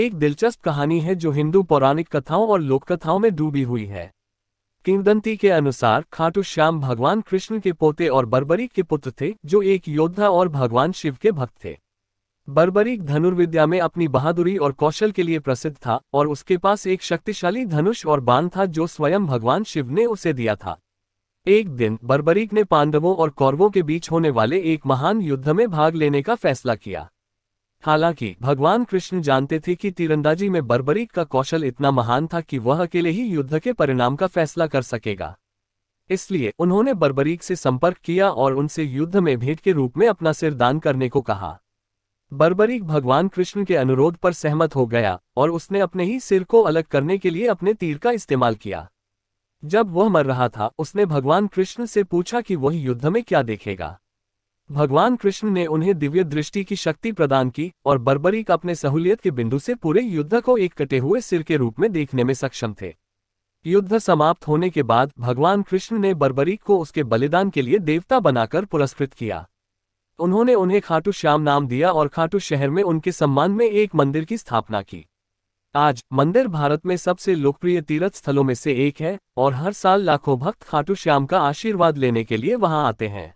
एक दिलचस्प कहानी है जो हिंदू पौराणिक कथाओं और लोककथाओं में डूबी हुई है किंवदंती के अनुसार खाटू श्याम भगवान कृष्ण के पोते और बर्बरीक के पुत्र थे जो एक योद्धा और भगवान शिव के भक्त थे बर्बरीक धनुर्विद्या में अपनी बहादुरी और कौशल के लिए प्रसिद्ध था और उसके पास एक शक्तिशाली धनुष और बाण था जो स्वयं भगवान शिव ने उसे दिया था एक दिन बर्बरीक ने पांडवों और कौरवों के बीच होने वाले एक महान युद्ध में भाग लेने का फैसला किया हालांकि भगवान कृष्ण जानते थे कि तीरंदाजी में बर्बरीक का कौशल इतना महान था कि वह अकेले ही युद्ध के परिणाम का फैसला कर सकेगा इसलिए उन्होंने बर्बरीक से संपर्क किया और उनसे युद्ध में भेंट के रूप में अपना सिर दान करने को कहा बर्बरीक भगवान कृष्ण के अनुरोध पर सहमत हो गया और उसने अपने ही सिर को अलग करने के लिए अपने तीर का इस्तेमाल किया जब वह मर रहा था उसने भगवान कृष्ण से पूछा कि वह युद्ध में क्या देखेगा भगवान कृष्ण ने उन्हें दिव्य दृष्टि की शक्ति प्रदान की और बर्बरीक अपने सहूलियत के बिंदु से पूरे युद्ध को एक कटे हुए सिर के रूप में देखने में सक्षम थे युद्ध समाप्त होने के बाद भगवान कृष्ण ने बर्बरीक को उसके बलिदान के लिए देवता बनाकर पुरस्कृत किया उन्होंने उन्हें खाटू श्याम नाम दिया और खाटू शहर में उनके सम्मान में एक मंदिर की स्थापना की आज मंदिर भारत में सबसे लोकप्रिय तीर्थ स्थलों में से एक है और हर साल लाखों भक्त खाटू श्याम का आशीर्वाद लेने के लिए वहां आते हैं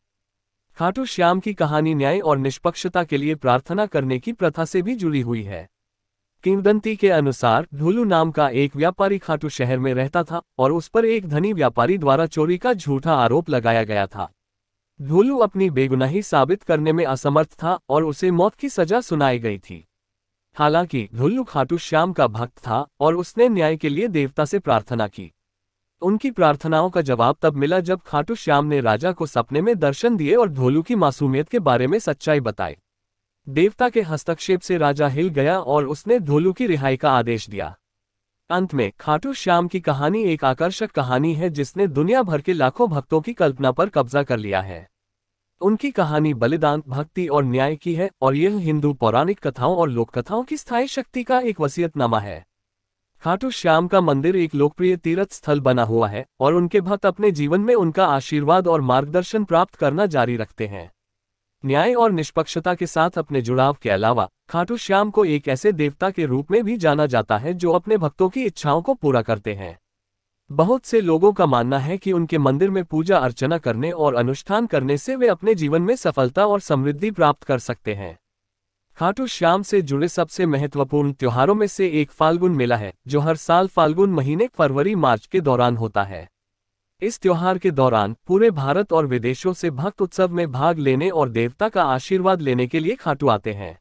खाटू श्याम की कहानी न्याय और निष्पक्षता के लिए प्रार्थना करने की प्रथा से भी जुड़ी हुई है किंवदंती के अनुसार ढुलू नाम का एक व्यापारी खाटू शहर में रहता था और उस पर एक धनी व्यापारी द्वारा चोरी का झूठा आरोप लगाया गया था ढुलू अपनी बेगुनाही साबित करने में असमर्थ था और उसे मौत की सजा सुनाई गई थी हालांकि ढुल्लू खाटू श्याम का भक्त था और उसने न्याय के लिए देवता से प्रार्थना की उनकी प्रार्थनाओं का जवाब तब मिला जब खाटू श्याम ने राजा को सपने में दर्शन दिए और धोलू की मासूमियत के बारे में सच्चाई बताई देवता के हस्तक्षेप से राजा हिल गया और उसने धोलू की रिहाई का आदेश दिया अंत में खाटू श्याम की कहानी एक आकर्षक कहानी है जिसने दुनिया भर के लाखों भक्तों की कल्पना पर कब्जा कर लिया है उनकी कहानी बलिदान भक्ति और न्याय की है और यह हिंदू पौराणिक कथाओं और लोककथाओं की स्थायी शक्ति का एक वसीयतनामा है खाटू श्याम का मंदिर एक लोकप्रिय तीर्थ स्थल बना हुआ है और उनके भक्त अपने जीवन में उनका आशीर्वाद और मार्गदर्शन प्राप्त करना जारी रखते हैं न्याय और निष्पक्षता के साथ अपने जुड़ाव के अलावा खाटू श्याम को एक ऐसे देवता के रूप में भी जाना जाता है जो अपने भक्तों की इच्छाओं को पूरा करते हैं बहुत से लोगों का मानना है कि उनके मंदिर में पूजा अर्चना करने और अनुष्ठान करने से वे अपने जीवन में सफलता और समृद्धि प्राप्त कर सकते हैं खाटू हाँ तो श्याम से जुड़े सबसे महत्वपूर्ण त्योहारों में से एक फाल्गुन मेला है जो हर साल फाल्गुन महीने फरवरी मार्च के दौरान होता है इस त्योहार के दौरान पूरे भारत और विदेशों से भक्त उत्सव में भाग लेने और देवता का आशीर्वाद लेने के लिए खाटू आते हैं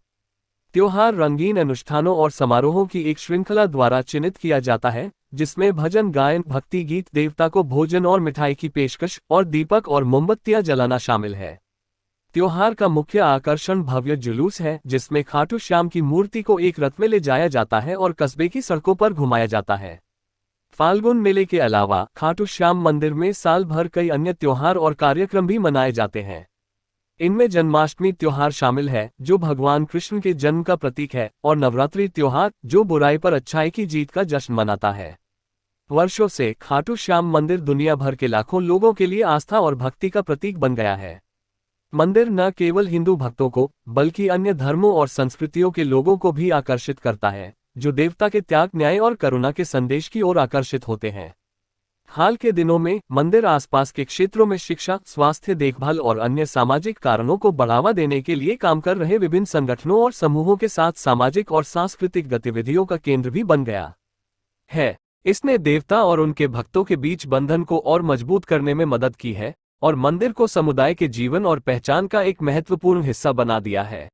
त्योहार रंगीन अनुष्ठानों और समारोहों की एक श्रृंखला द्वारा चिन्हित किया जाता है जिसमें भजन गायन भक्ति गीत देवता को भोजन और मिठाई की पेशकश और दीपक और मोमबत्तियां जलाना शामिल है त्योहार का मुख्य आकर्षण भव्य जुलूस है जिसमें खाटू श्याम की मूर्ति को एक रथ में ले जाया जाता है और कस्बे की सड़कों पर घुमाया जाता है फाल्गुन मेले के अलावा खाटू श्याम मंदिर में साल भर कई अन्य त्योहार और कार्यक्रम भी मनाए जाते हैं इनमें जन्माष्टमी त्योहार शामिल है जो भगवान कृष्ण के जन्म का प्रतीक है और नवरात्रि त्योहार जो बुराई पर अच्छाई की जीत का जश्न मनाता है वर्षों से खाटू श्याम मंदिर दुनिया भर के लाखों लोगों के लिए आस्था और भक्ति का प्रतीक बन गया है मंदिर न केवल हिंदू भक्तों को बल्कि अन्य धर्मों और संस्कृतियों के लोगों को भी आकर्षित करता है जो देवता के त्याग न्याय और करुणा के संदेश की ओर आकर्षित होते हैं हाल के दिनों में मंदिर आसपास के क्षेत्रों में शिक्षा स्वास्थ्य देखभाल और अन्य सामाजिक कारणों को बढ़ावा देने के लिए काम कर रहे विभिन्न संगठनों और समूहों के साथ सामाजिक और सांस्कृतिक गतिविधियों का केंद्र भी बन गया है इसने देवता और उनके भक्तों के बीच बंधन को और मजबूत करने में मदद की है और मंदिर को समुदाय के जीवन और पहचान का एक महत्वपूर्ण हिस्सा बना दिया है